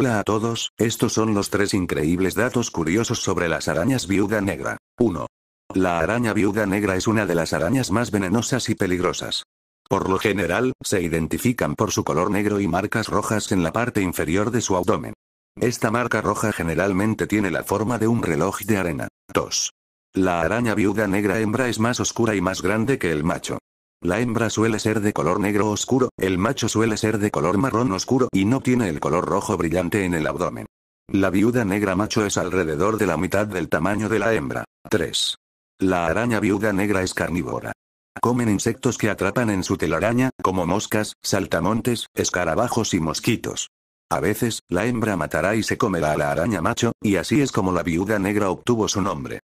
Hola a todos, estos son los tres increíbles datos curiosos sobre las arañas viuda negra. 1. La araña viuda negra es una de las arañas más venenosas y peligrosas. Por lo general, se identifican por su color negro y marcas rojas en la parte inferior de su abdomen. Esta marca roja generalmente tiene la forma de un reloj de arena. 2. La araña viuda negra hembra es más oscura y más grande que el macho. La hembra suele ser de color negro oscuro, el macho suele ser de color marrón oscuro y no tiene el color rojo brillante en el abdomen. La viuda negra macho es alrededor de la mitad del tamaño de la hembra. 3. La araña viuda negra es carnívora. Comen insectos que atrapan en su telaraña, como moscas, saltamontes, escarabajos y mosquitos. A veces, la hembra matará y se comerá a la araña macho, y así es como la viuda negra obtuvo su nombre.